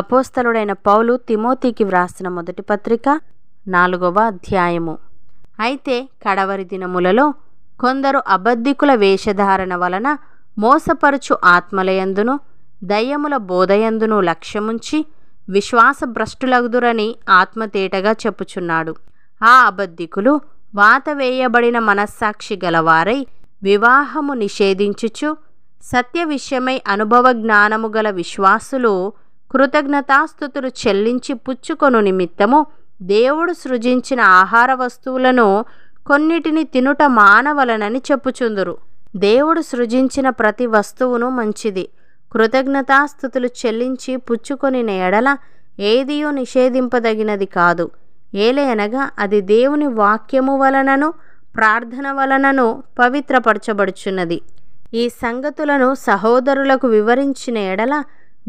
అపోస్తలుడైన పౌలు తిమోతికి వ్రాసిన మొదటి పత్రిక నాలుగవ అధ్యాయము అయితే కడవరి దినములలో కొందరు అబద్ధికుల వేషధారణ వలన మోసపరుచు ఆత్మలయందును దయ్యముల బోధయందును లక్ష్యముంచి విశ్వాసభ్రష్టులగుదురని ఆత్మతేటగా చెప్పుచున్నాడు ఆ అబద్ధికులు వాత వేయబడిన మనస్సాక్షి గలవారై వివాహము నిషేధించుచు సత్య విషయమై అనుభవ జ్ఞానము గల విశ్వాసులు కృతజ్ఞతాస్థుతులు చెల్లించి పుచ్చుకొను నిమిత్తము దేవుడు సృజించిన ఆహార వస్తువులను కొన్నిటిని తినుట మానవలనని చెప్పుచుందురు దేవుడు సృజించిన ప్రతి వస్తువును మంచిది కృతజ్ఞతాస్థుతులు చెల్లించి పుచ్చుకొని ఎడల ఏదియో నిషేధింపదగినది కాదు ఏలయనగా అది దేవుని వాక్యము వలనను ప్రార్థన వలనను పవిత్రపరచబడుచున్నది ఈ సంగతులను సహోదరులకు వివరించిన ఎడల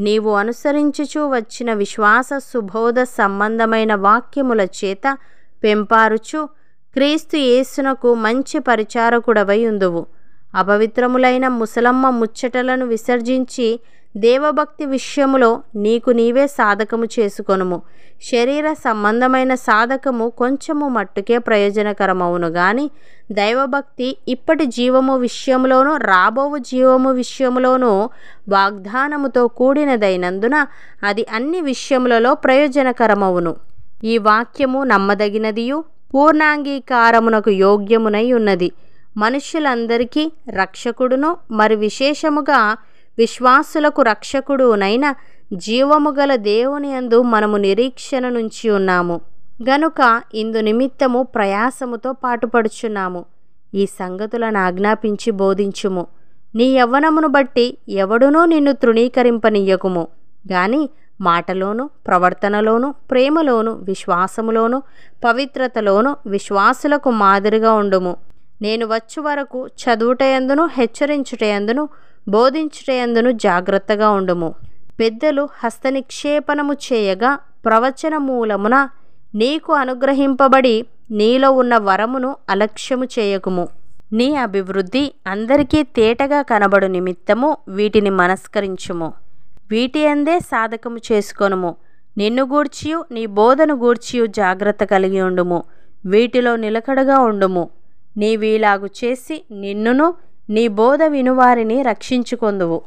నీవు అనుసరించుచు వచ్చిన విశ్వాస సుబోధ సంబంధమైన వాక్యముల చేత పెంపారుచు క్రీస్తు యేసునకు మంచి పరిచారకుడవై ఉందువు అపవిత్రములైన ముసలమ్మ ముచ్చటలను విసర్జించి దేవభక్తి విషయములో నీకు నీవే సాధకము చేసుకొనుము శరీర సంబంధమైన సాధకము కొంచెము మట్టుకే ప్రయోజనకరమవును గాని దైవభక్తి ఇప్పటి జీవము విషయంలోనూ రాబోవు జీవము విషయంలోనూ వాగ్దానముతో కూడినదైనందున అది అన్ని విషయములలో ప్రయోజనకరమవును ఈ వాక్యము నమ్మదగినదియు పూర్ణాంగీకారమునకు యోగ్యమునై ఉన్నది మనుష్యులందరికీ రక్షకుడును మరి విశేషముగా విశ్వాసులకు రక్షకుడునైన జీవము గల దేవుని యందు మనము నిరీక్షణ నుంచి ఉన్నాము గనుక ఇందు నిమిత్తము ప్రయాసముతో పాటుపడుచున్నాము ఈ సంగతులను ఆజ్ఞాపించి బోధించుము నీ యవ్వనమును బట్టి ఎవడునూ నిన్ను తృణీకరింపనీయకుము గాని మాటలోను ప్రవర్తనలోను ప్రేమలోను విశ్వాసములోను పవిత్రతలోను విశ్వాసులకు మాదిరిగా ఉండుము నేను వచ్చు వరకు చదువుటయందును హెచ్చరించుటయందును బోధించుటయందును జాగ్రత్తగా ఉండుము పెద్దలు హస్తనిక్షేపణము చేయగా ప్రవచన మూలమున నీకు అనుగ్రహింపబడి నీలో ఉన్న వరమును అలక్ష్యము చేయకుము నీ అభివృద్ధి అందరికీ తేటగా కనబడు నిమిత్తము వీటిని మనస్కరించుము వీటి అందే సాధకము చేసుకొనుము నిన్ను గూర్చియు నీ బోధను గూర్చియు జాగ్రత్త కలిగి ఉండుము వీటిలో నిలకడగా ఉండుము నీవీలాగు చేసి నిన్నును నీ బోధ వినువారిని రక్షించుకొందువు